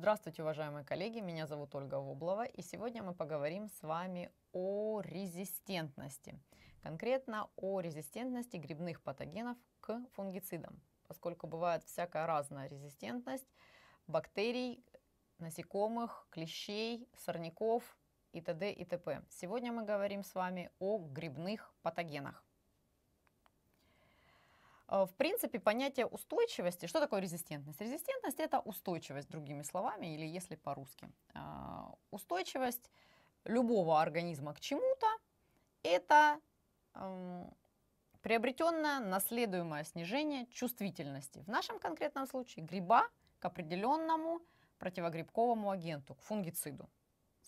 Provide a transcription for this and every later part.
Здравствуйте, уважаемые коллеги, меня зовут Ольга Воблова, и сегодня мы поговорим с вами о резистентности, конкретно о резистентности грибных патогенов к фунгицидам, поскольку бывает всякая разная резистентность бактерий, насекомых, клещей, сорняков и т.д. и т.п. Сегодня мы говорим с вами о грибных патогенах. Э, в принципе, понятие устойчивости, что такое резистентность? Резистентность – это устойчивость, другими словами, или если по-русски. А, устойчивость любого организма к чему-то – это эм, приобретенное наследуемое снижение чувствительности. В нашем конкретном случае гриба к определенному противогрибковому агенту, к фунгициду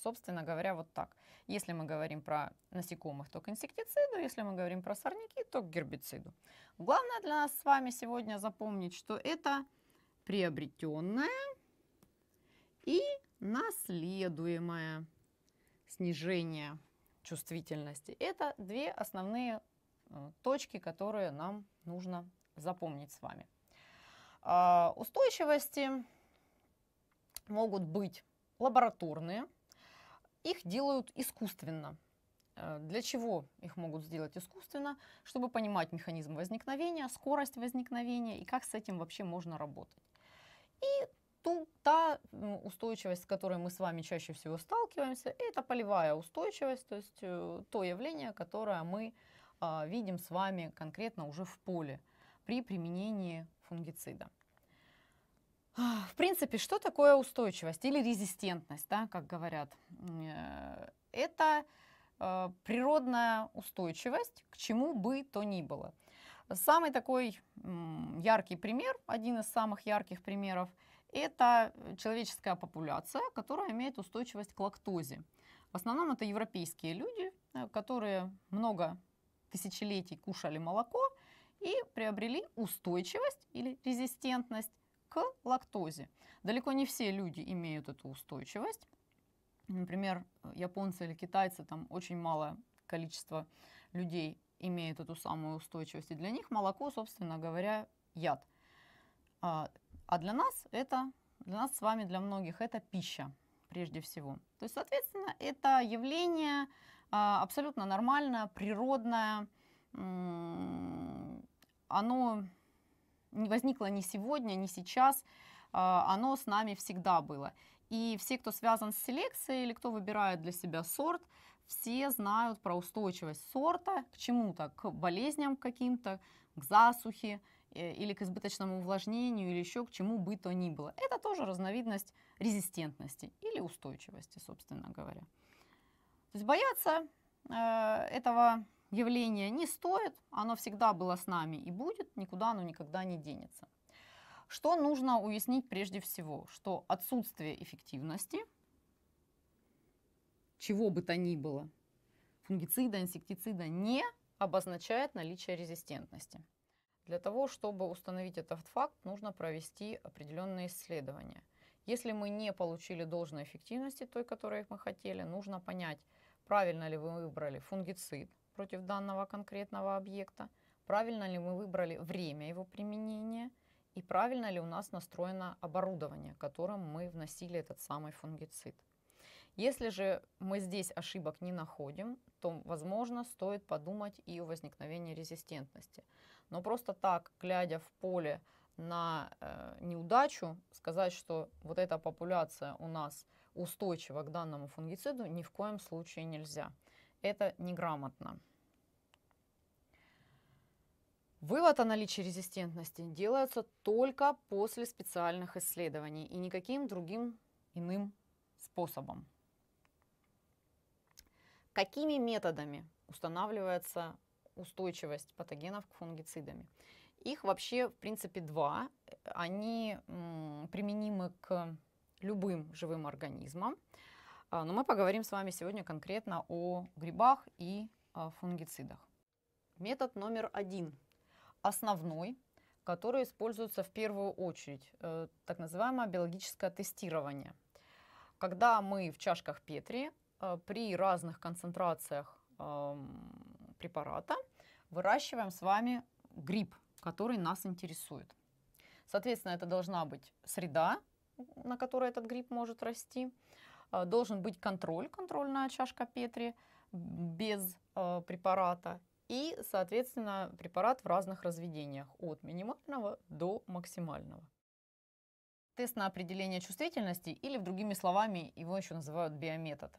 собственно говоря, вот так. Если мы говорим про насекомых, то к инсектициду, если мы говорим про сорняки, то к гербициду. Главное для нас с вами сегодня запомнить, что это приобретенное и наследуемое снижение чувствительности. Это две основные э, точки, которые нам нужно запомнить с вами. А, устойчивости могут быть лабораторные, их делают искусственно. Э, для чего их могут сделать искусственно? Чтобы понимать механизм возникновения, скорость возникновения и как с этим вообще можно работать. И ту, та устойчивость, с которой мы с вами чаще всего сталкиваемся, это полевая устойчивость, то есть э, то явление, которое мы а, видим с вами конкретно уже в поле при применении фунгицида. А, в принципе, что такое устойчивость или резистентность, да, как говорят? Э, это э, природная устойчивость к чему бы то ни было. Самый такой яркий пример, один из самых ярких примеров, это э, человеческая популяция, которая имеет устойчивость к лактозе. В основном это европейские люди, которые много тысячелетий кушали молоко и приобрели устойчивость или резистентность к лактозе. Далеко не все люди имеют эту устойчивость. Например, японцы или китайцы, там очень мало количество людей имеют эту самую устойчивость. И для них молоко, собственно говоря, яд. А, а, для нас это, для нас с вами, для многих это пища прежде всего. То есть, соответственно, это явление а, абсолютно нормальное, природное, оно не возникло ни сегодня, ни сейчас, э, оно с нами всегда было. И все, кто связан с селекцией или кто выбирает для себя сорт, все знают про устойчивость сорта к чему-то, к болезням каким-то, к засухе э, или к избыточному увлажнению, или еще к чему бы то ни было. Это тоже разновидность резистентности или устойчивости, собственно говоря. То есть бояться э, этого явление не стоит, оно всегда было с нами и будет, никуда оно никогда не денется. Что нужно уяснить прежде всего? Что отсутствие эффективности, чего бы то ни было, фунгицида, инсектицида, не обозначает наличие резистентности. Для того, чтобы установить этот факт, нужно провести определенные исследования. Если мы не получили должной эффективности, той, которой мы хотели, нужно понять, правильно ли вы выбрали фунгицид, против данного конкретного объекта, правильно ли мы выбрали время его применения и правильно ли у нас настроено оборудование, которым мы вносили этот самый фунгицид. Если же мы здесь ошибок не находим, то, возможно, стоит подумать и о возникновении резистентности. Но просто так, глядя в поле на э, неудачу, сказать, что вот эта популяция у нас устойчива к данному фунгициду, ни в коем случае нельзя это неграмотно. Вывод о наличии резистентности делается только после специальных исследований и никаким другим иным способом. Какими методами устанавливается устойчивость патогенов к фунгицидам? Их вообще, в принципе, два. Они применимы к любым живым организмам. А, Но ну, мы поговорим с вами сегодня конкретно о грибах и а, фунгицидах. Метод номер один, основной, который используется в первую очередь, э, так называемое биологическое тестирование. Когда мы в чашках Петри э, при разных концентрациях препарата выращиваем с вами гриб, который нас интересует. Соответственно, это должна быть среда, на которой этот гриб может расти. Э, должен быть контроль, контрольная чашка Петри без э, препарата и, соответственно, препарат в разных разведениях от минимального до максимального. Тест на определение чувствительности, или, другими словами, его еще называют биометод,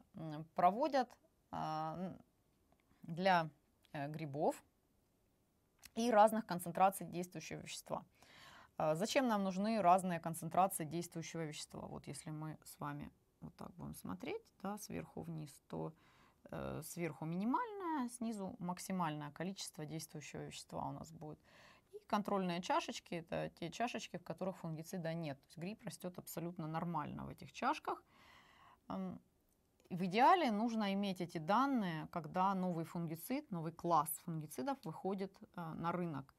проводят а, для э, грибов и разных концентраций действующего вещества. Зачем нам нужны разные концентрации действующего вещества? Вот если мы с вами вот так будем смотреть, да, сверху вниз, то э, сверху минимальное, снизу максимальное количество действующего вещества у нас будет. И контрольные чашечки – это те чашечки, в которых фунгицида нет. То есть гриб растет абсолютно нормально в этих чашках. В идеале нужно иметь эти данные, когда новый фунгицид, новый класс фунгицидов выходит э, на рынок.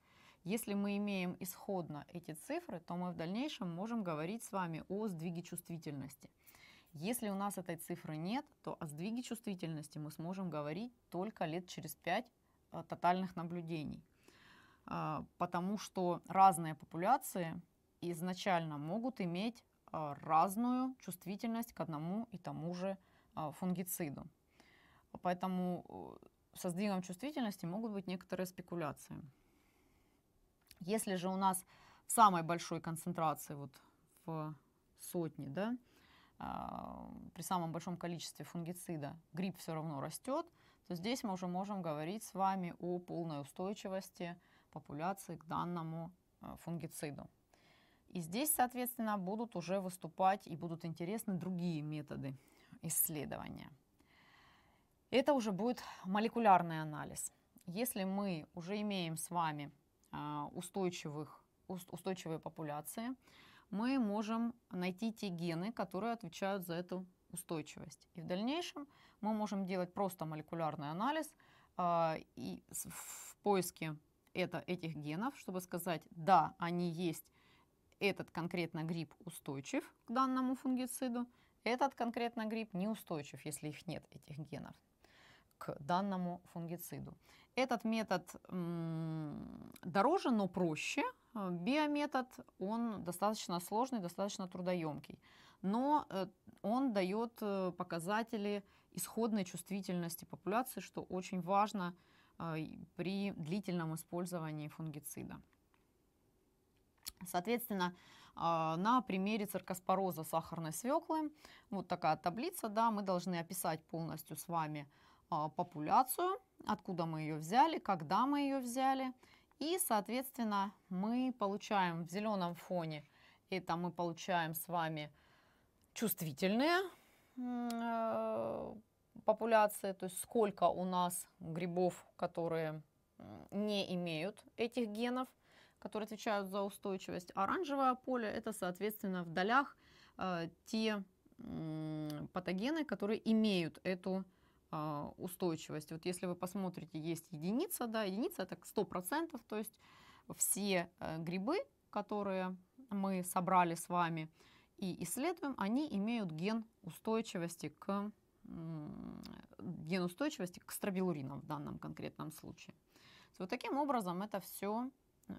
Если мы имеем исходно эти цифры, то мы в дальнейшем можем говорить с вами о сдвиге чувствительности. Если у нас этой цифры нет, то о сдвиге чувствительности мы сможем говорить только лет через 5 э, тотальных наблюдений. А, потому что разные популяции изначально могут иметь а, разную чувствительность к одному и тому же а, фунгициду. Поэтому э, со сдвигом чувствительности могут быть некоторые спекуляции. Если же у нас в самой большой концентрации, вот в сотне, да, при самом большом количестве фунгицида гриб все равно растет, то здесь мы уже можем говорить с вами о полной устойчивости популяции к данному э, фунгициду. И здесь, соответственно, будут уже выступать и будут интересны другие методы исследования. Это уже будет молекулярный анализ. Если мы уже имеем с вами а, устойчивых, устойчивые популяции, мы можем найти те гены, которые отвечают за эту устойчивость. И в дальнейшем мы можем делать просто молекулярный анализ э, и в поиске это, этих генов, чтобы сказать, да, они есть, этот конкретно гриб устойчив к данному фунгициду, этот конкретно гриб неустойчив, если их нет, этих генов к данному фунгициду. Этот метод дороже, но проще, Э, биометод, он достаточно сложный, достаточно трудоемкий, но э, он дает э, показатели исходной чувствительности популяции, что очень важно при длительном использовании фунгицида. Соответственно, на примере циркоспороза сахарной свеклы, вот такая таблица, да, мы должны описать полностью с вами популяцию, откуда мы ее взяли, когда мы ее взяли и, соответственно, мы получаем в зеленом фоне, это мы получаем с вами чувствительные э, популяции, то есть сколько у нас грибов, которые не имеют этих генов, которые отвечают за устойчивость. Оранжевое поле – это, соответственно, в долях э, те патогены, которые имеют эту а, устойчивость. Вот если вы посмотрите, есть единица, да, единица это сто процентов, то есть все э, грибы, которые мы собрали с вами и исследуем, они имеют ген устойчивости к ген устойчивости к стробилуринам в данном конкретном случае. Вот таким образом это все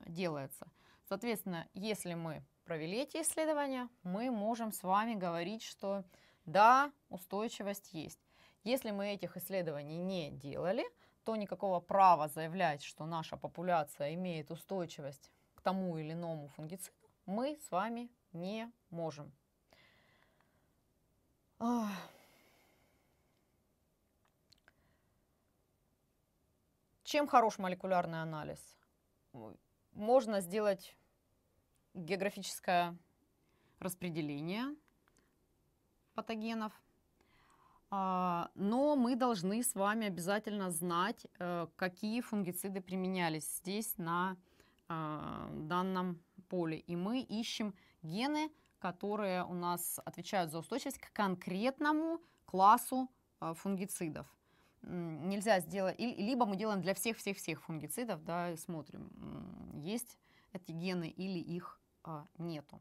делается. Соответственно, если мы провели эти исследования, мы можем с вами говорить, что да, устойчивость есть. Если мы этих исследований не делали, то никакого права заявлять, что наша популяция имеет устойчивость к тому или иному фунгициду, мы с вами не можем. Чем хорош молекулярный анализ? Можно сделать географическое распределение патогенов – а, но мы должны с вами обязательно знать, э, какие фунгициды применялись здесь на а, данном поле. И мы ищем гены, которые у нас отвечают за устойчивость к конкретному классу а, фунгицидов. Нельзя сделать, либо мы делаем для всех-всех-всех фунгицидов, да, и смотрим, есть эти гены или их нету.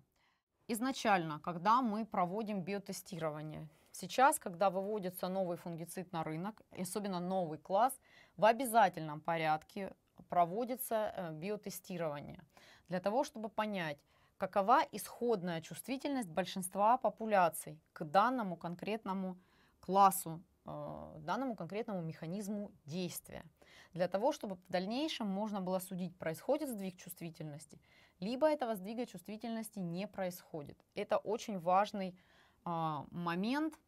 Изначально, когда мы проводим биотестирование Сейчас, когда выводится новый фунгицид на рынок, особенно новый класс, в обязательном порядке проводится э, биотестирование для того, чтобы понять, какова исходная чувствительность большинства популяций к данному конкретному классу, э, данному конкретному механизму действия. Для того, чтобы в дальнейшем можно было судить, происходит сдвиг чувствительности, либо этого сдвига чувствительности не происходит. Это очень важный а, момент.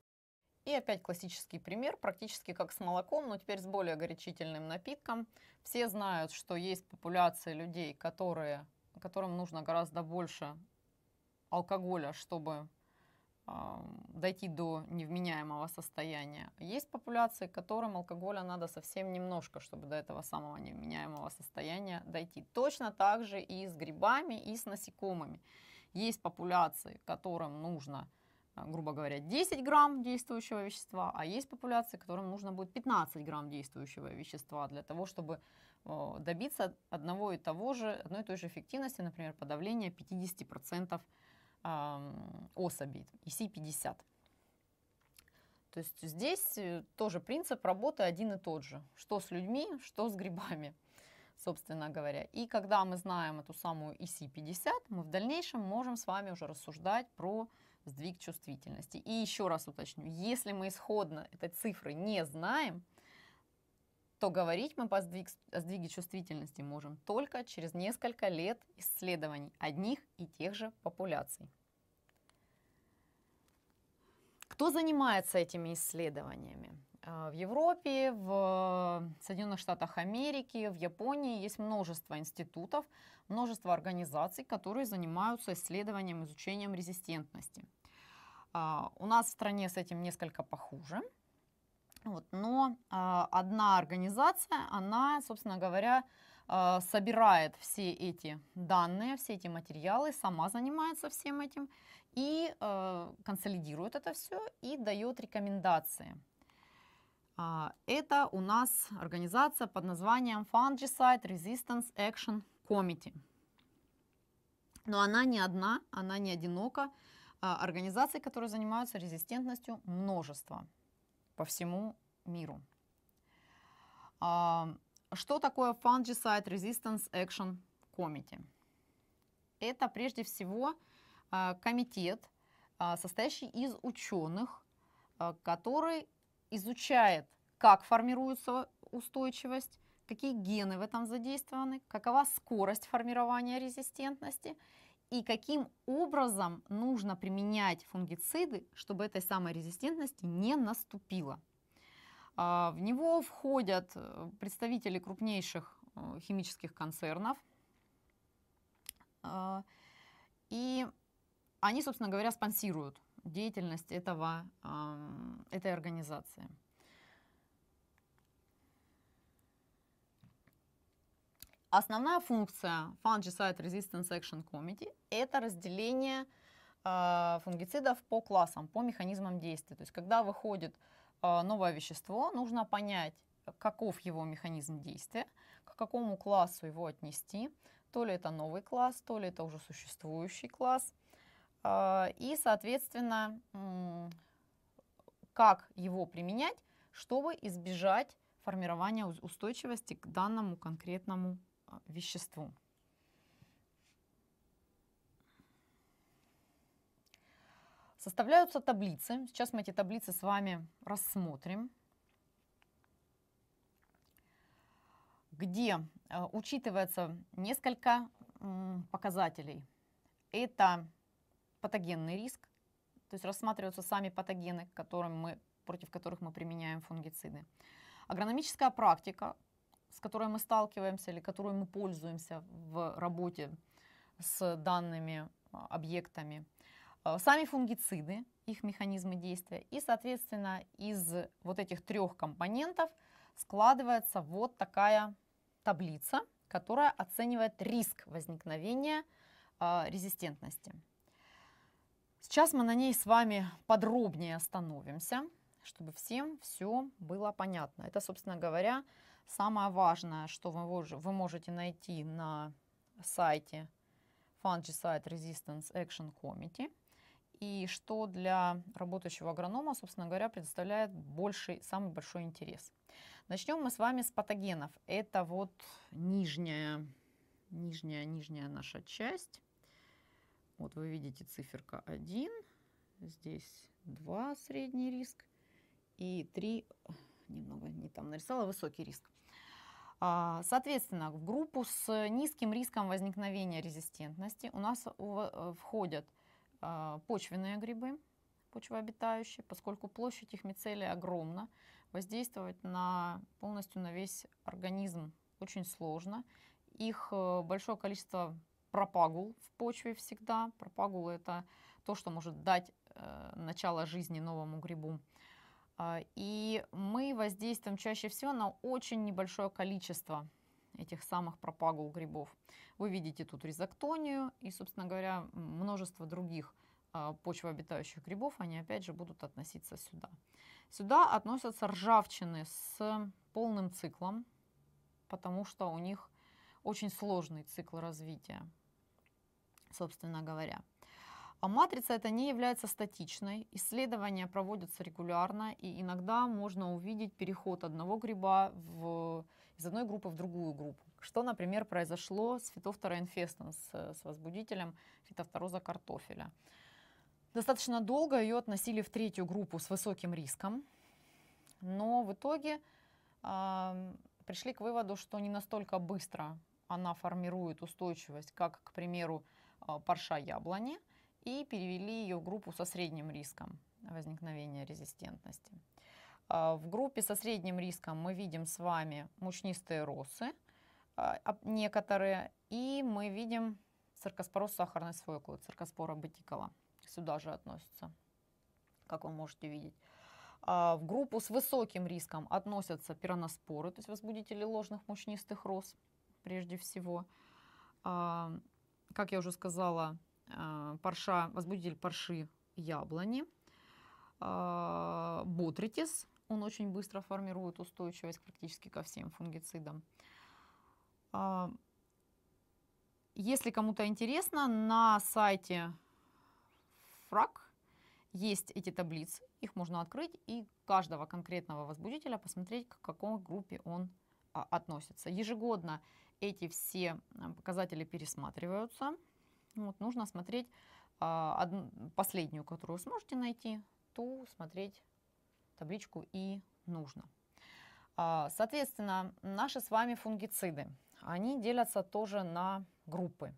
И опять классический пример, практически как с молоком, но теперь с более горячительным напитком. Все знают, что есть популяция людей, которые, которым нужно гораздо больше алкоголя, чтобы а, дойти до невменяемого состояния. Есть популяции, которым алкоголя надо совсем немножко, чтобы до этого самого невменяемого состояния дойти. Точно так же и с грибами, и с насекомыми. Есть популяции, которым нужно а, грубо говоря, 10 грамм действующего вещества, а есть популяции, которым нужно будет 15 грамм действующего вещества для того, чтобы добиться одного и того же, одной и той же эффективности, например, подавления 50% особей, EC50. То есть здесь э, тоже принцип работы один и тот же. Что с людьми, что с грибами, собственно говоря. И когда мы знаем эту самую EC50, мы в дальнейшем можем с вами уже рассуждать про сдвиг чувствительности. И еще раз уточню, если мы исходно этой цифры не знаем, то говорить мы по сдвиг, о сдвиге чувствительности можем только через несколько лет исследований одних и тех же популяций. Кто занимается этими исследованиями? А, в Европе, в Соединенных Штатах Америки, в Японии есть множество институтов, множество организаций, которые занимаются исследованием, изучением резистентности. А, у нас в стране с этим несколько похуже, вот, но а, одна организация, она, собственно говоря, собирает все эти данные, все эти материалы, сама занимается всем этим и консолидирует это все и дает рекомендации а, это у нас организация под названием Fungicide Resistance Action Committee. Но она не одна, она не одинока. А, Организаций, которые занимаются резистентностью, множество по всему миру. А, что такое Fungicide Resistance Action Committee? Это прежде всего комитет, состоящий из ученых, который изучает, как формируется устойчивость, какие гены в этом задействованы, какова скорость формирования резистентности и каким образом нужно применять фунгициды, чтобы этой самой резистентности не наступило. А, в него входят э, представители крупнейших э, химических концернов. А, и они, собственно говоря, спонсируют деятельность этого, этой организации. Основная функция Fungicide Resistance Action Committee – это разделение а, фунгицидов по классам, по механизмам действия. То есть, когда выходит а, новое вещество, нужно понять, каков его механизм действия, к какому классу его отнести, то ли это новый класс, то ли это уже существующий класс – а, и, соответственно, как его применять, чтобы избежать формирования устойчивости к данному конкретному а, веществу. Составляются таблицы. Сейчас мы эти таблицы с вами рассмотрим, где э, учитывается несколько показателей. Это патогенный риск, то есть рассматриваются сами патогены, которым мы, против которых мы применяем фунгициды. Агрономическая практика, с которой мы сталкиваемся или которой мы пользуемся в работе с данными а, объектами, а, сами фунгициды, их механизмы действия. И, соответственно, из вот этих трех компонентов складывается вот такая таблица, которая оценивает риск возникновения а, резистентности. Сейчас мы на ней с вами подробнее остановимся, чтобы всем все было понятно. Это, собственно говоря, самое важное, что вы можете найти на сайте Fungicide Resistance Action Committee и что для работающего агронома, собственно говоря, представляет больший, самый большой интерес. Начнем мы с вами с патогенов. Это вот нижняя, нижняя, нижняя наша часть. Вот вы видите циферка 1, здесь 2 средний риск и 3, немного не там нарисовала, высокий риск. А, соответственно, в группу с низким риском возникновения резистентности у нас э, входят а, почвенные грибы, почвообитающие, поскольку площадь их мицелия огромна, воздействовать на, полностью на весь организм очень сложно. Их э, большое количество пропагул в почве всегда. Пропагул это то, что может дать э, начало жизни новому грибу. А, и мы воздействуем чаще всего на очень небольшое количество этих самых пропагул грибов. Вы видите тут ризоктонию и, собственно говоря, множество других а, почвообитающих грибов, они опять же будут относиться сюда. Сюда относятся ржавчины с полным циклом, потому что у них очень сложный цикл развития собственно говоря. А матрица это не является статичной, исследования проводятся регулярно, и иногда можно увидеть переход одного гриба в, из одной группы в другую группу. Что, например, произошло с фитофтора инфестенс, э, с возбудителем фитофтороза картофеля. Достаточно долго ее относили в третью группу с высоким риском, но в итоге э, пришли к выводу, что не настолько быстро она формирует устойчивость, как, к примеру, а, парша яблони и перевели ее в группу со средним риском возникновения резистентности. А, в группе со средним риском мы видим с вами мучнистые росы а, некоторые, и мы видим циркоспорос сахарной свеклы, циркоспора бытикова. Сюда же относится, как вы можете видеть. В группу с высоким риском относятся пираноспоры, то есть возбудители ложных мучнистых роз прежде всего как я уже сказала, э, парша, возбудитель парши яблони, э, ботритис, он очень быстро формирует устойчивость практически ко всем фунгицидам. Э, если кому-то интересно, на сайте ФРАК есть эти таблицы, их можно открыть и каждого конкретного возбудителя посмотреть, к какой группе он а, относится. Ежегодно эти все показатели пересматриваются. Вот, нужно смотреть а, одну, последнюю, которую сможете найти, ту смотреть табличку и нужно. А, соответственно, наши с вами фунгициды, они делятся тоже на группы.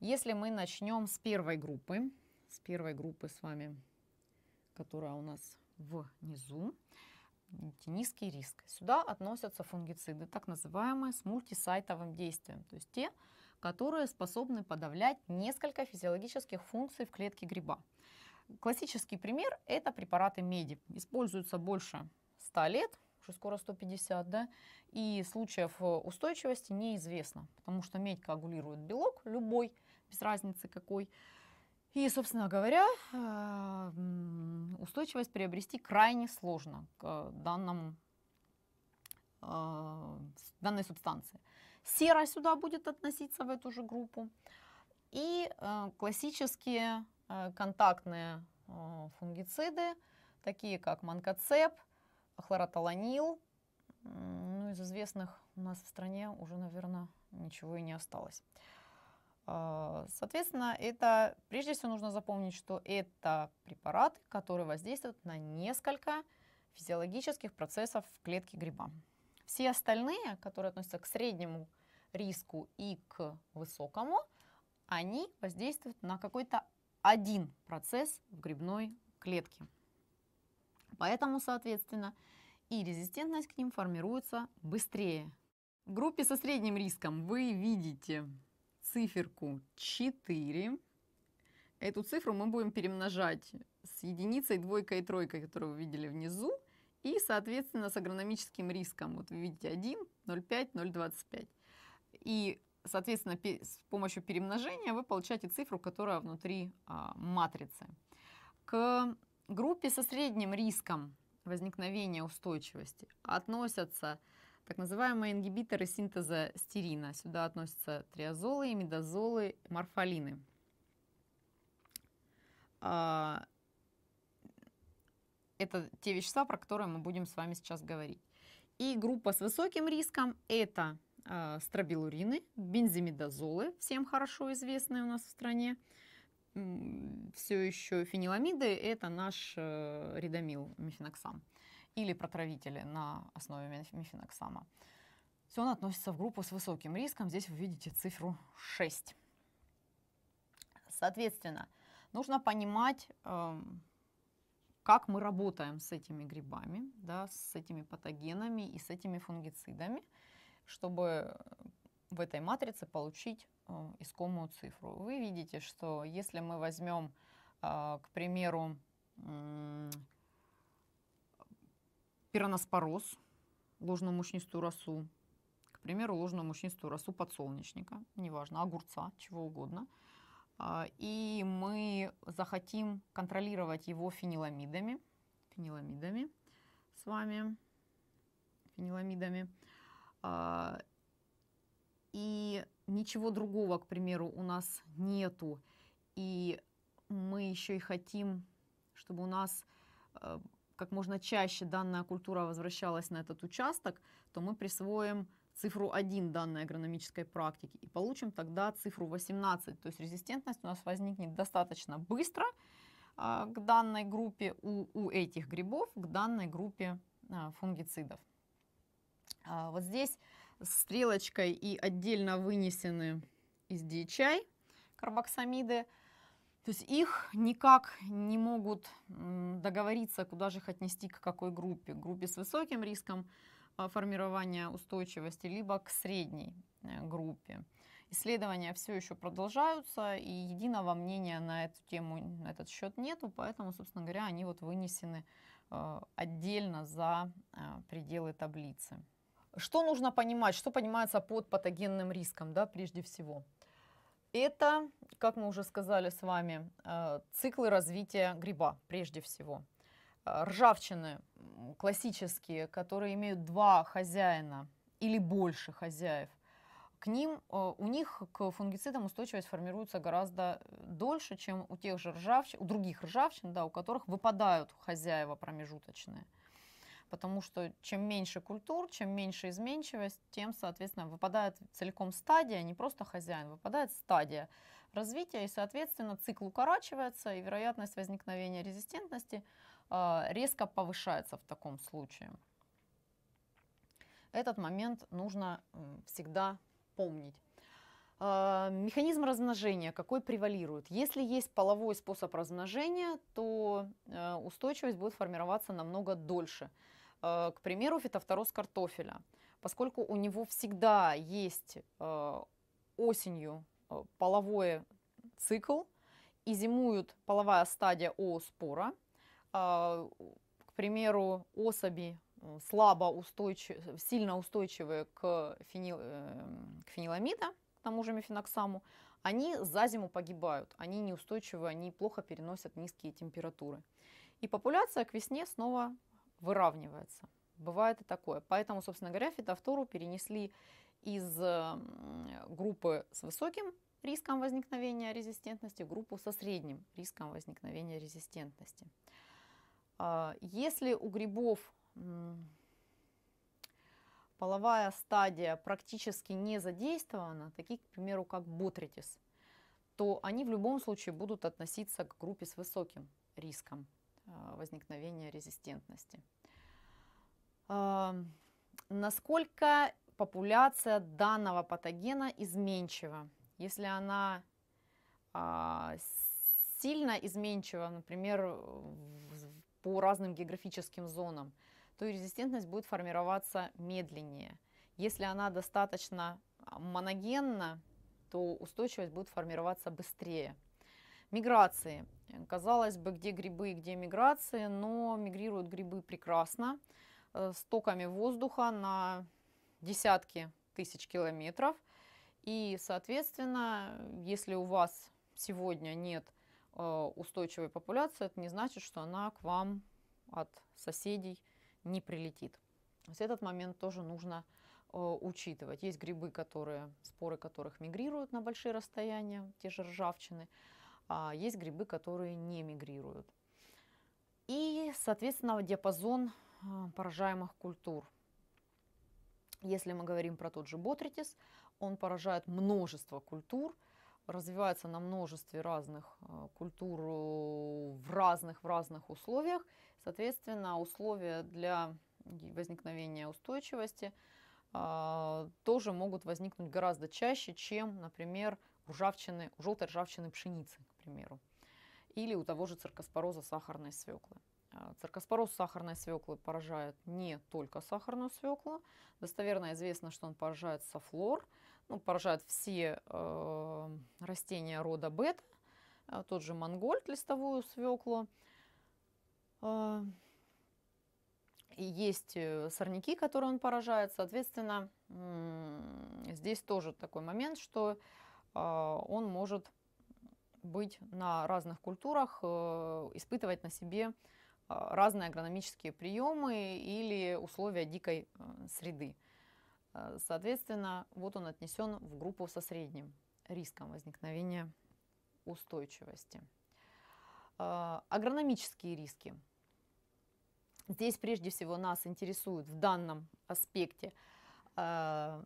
Если мы начнем с первой группы, с первой группы с вами, которая у нас внизу, низкий риск. Сюда относятся фунгициды, так называемые с мультисайтовым действием, то есть те, которые способны подавлять несколько физиологических функций в клетке гриба. Классический пример – это препараты меди. Используются больше 100 лет, уже скоро 150, да, и случаев э, устойчивости неизвестно, потому что медь коагулирует белок любой, без разницы какой, и, собственно говоря, а, устойчивость приобрести крайне сложно к данному, а, данной субстанции. Сера сюда будет относиться в эту же группу. И а, классические контактные фунгициды, такие как манкоцеп, хлороталанил. Ну, из известных у нас в стране уже, наверное, ничего и не осталось. А, соответственно, это прежде всего нужно запомнить, что это препараты, которые воздействуют на несколько физиологических процессов в клетке гриба. Все остальные, которые относятся к среднему риску и к высокому, они воздействуют на какой-то один процесс в грибной клетке. Поэтому, соответственно, и резистентность к ним формируется быстрее. В группе со средним риском вы видите циферку 4. Эту цифру мы будем перемножать с единицей, двойкой и тройкой, которую вы видели внизу, и, соответственно, с агрономическим риском. Вот вы видите 1, 0,5, 0,25. И, соответственно, с помощью перемножения вы получаете цифру, которая внутри а, матрицы. К группе со средним риском возникновения устойчивости относятся так называемые ингибиторы синтеза стерина. Сюда относятся триазолы, имидазолы, морфалины. А, это те вещества, про которые мы будем с вами сейчас говорить. И группа с высоким риском – это а, стробилурины, бензимидазолы, всем хорошо известные у нас в стране. Все еще фениламиды – это наш э, редамил, мифеноксам или протравители на основе мифеноксама. он относится в группу с высоким риском. Здесь вы видите цифру 6. Соответственно, нужно понимать, эм, как мы работаем с этими грибами, да, с этими патогенами и с этими фунгицидами, чтобы в этой матрице получить э, искомую цифру. Вы видите, что если мы возьмем, э, к примеру, пираноспороз, ложную мучнистую росу, к примеру, ложную мучнистую росу подсолнечника, неважно, огурца, чего угодно. А, и мы захотим контролировать его фениламидами, фениламидами с вами, фениламидами. А, и ничего другого, к примеру, у нас нету. И мы еще и хотим, чтобы у нас э, как можно чаще данная культура возвращалась на этот участок, то мы присвоим цифру 1 данной агрономической практики и получим тогда цифру 18. То есть резистентность у нас возникнет достаточно быстро а, к данной группе у, у этих грибов, к данной группе а, фунгицидов. А, вот здесь стрелочкой и отдельно вынесены из DHI карбоксамиды. То есть их никак не могут договориться, куда же их отнести, к какой группе. К группе с высоким риском а, формирования устойчивости, либо к средней э, группе. Исследования все еще продолжаются, и единого мнения на эту тему, на этот счет нету, поэтому, собственно говоря, они вот вынесены а, отдельно за а, пределы таблицы. Что нужно понимать, что понимается под патогенным риском, да, прежде всего? Это, как мы уже сказали с вами, э, циклы развития гриба прежде всего. Э, ржавчины классические, которые имеют два хозяина или больше хозяев, к ним, э, у них к фунгицидам устойчивость формируется гораздо дольше, чем у тех же ржавчин, у других ржавчин, да, у которых выпадают хозяева промежуточные потому что чем меньше культур, чем меньше изменчивость, тем, соответственно, выпадает целиком стадия, а не просто хозяин, выпадает стадия развития, и, соответственно, цикл укорачивается, и вероятность возникновения резистентности а, резко повышается в таком случае. Этот момент нужно всегда помнить. А, механизм размножения какой превалирует? Если есть половой способ размножения, то э, устойчивость будет формироваться намного дольше. А, к примеру, фитофтороз картофеля. Поскольку у него всегда есть а, осенью половой цикл и зимуют половая стадия ооспора, к примеру, особи э, слабо устойчив, сильно устойчивые к, фенил, э, к фениломида – тому же мифеноксаму, они за зиму погибают, они неустойчивы, они плохо переносят низкие температуры. И популяция к весне снова выравнивается. Бывает и такое. Поэтому, собственно говоря, фитофтору перенесли из э, группы с высоким риском возникновения резистентности в группу со средним риском возникновения резистентности. А, если у грибов половая стадия практически не задействована, такие, к примеру, как ботритис, то они в любом случае будут относиться к группе с высоким риском э, возникновения резистентности. Э, насколько популяция данного патогена изменчива? Если она а, сильно изменчива, например, по разным географическим зонам – то резистентность будет формироваться медленнее. Если она достаточно а, моногенна, то устойчивость будет формироваться быстрее. Миграции. Казалось бы, где грибы и где миграции, но мигрируют грибы прекрасно. Э, с токами воздуха на десятки тысяч километров. И, соответственно, если у вас сегодня нет э, устойчивой популяции, это не значит, что она к вам от соседей – не прилетит. То этот момент тоже нужно э, учитывать. Есть грибы, которые, споры которых мигрируют на большие расстояния, те же ржавчины, а есть грибы, которые не мигрируют. И, соответственно, диапазон э, поражаемых культур. Если мы говорим про тот же ботритис, он поражает множество культур, развивается на множестве разных э, культур э, в разных, в разных условиях. Соответственно, условия для возникновения устойчивости э, тоже могут возникнуть гораздо чаще, чем, например, у, ржавчины, у желтой ржавчины пшеницы, к примеру, или у того же циркоспороза сахарной свеклы. Циркоспороз сахарной свеклы поражает не только сахарную свеклу. Достоверно известно, что он поражает софлор – ну, поражают все э, растения рода бета, а, тот же мангольд, листовую свеклу. А, э, есть сорняки, которые он поражает. Соответственно, э, здесь тоже такой момент, что э, он может быть на разных культурах, э, испытывать на себе разные агрономические приемы или условия дикой э, среды. Э, соответственно, вот он отнесен в группу со средним риском возникновения устойчивости. Э, агрономические риски. Здесь прежде всего нас интересует в данном аспекте э,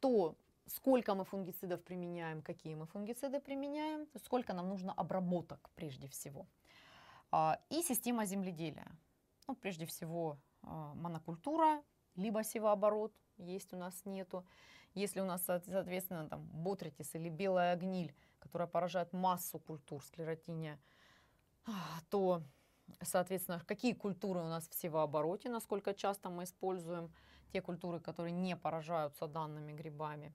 то, сколько мы фунгицидов применяем, какие мы фунгициды применяем, сколько нам нужно обработок прежде всего. И система земледелия. Ну, прежде всего монокультура, либо севооборот, есть у нас нету. Если у нас, соответственно, там ботритис или белая гниль, которая поражает массу культур склеротиния, а, то, соответственно, какие культуры у нас в обороте, насколько часто мы используем те культуры, которые не поражаются данными грибами.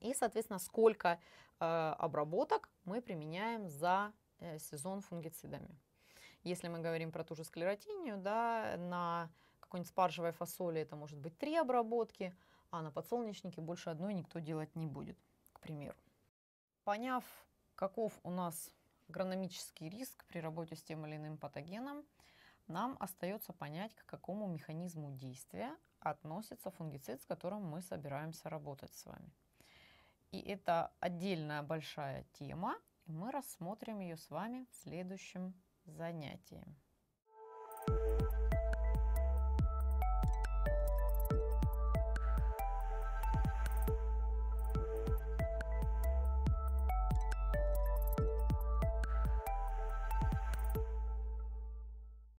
И, соответственно, сколько э, обработок мы применяем за э, сезон фунгицидами. Если мы говорим про ту же склеротинию, да, на какой-нибудь спаржевой фасоли это может быть три обработки, а на подсолнечнике больше одной никто делать не будет, к примеру. Поняв, каков у нас агрономический риск при работе с тем или иным патогеном, нам остается понять, к какому механизму действия относится фунгицид, с которым мы собираемся работать с вами. И это отдельная большая тема, и мы рассмотрим ее с вами в следующем занятии.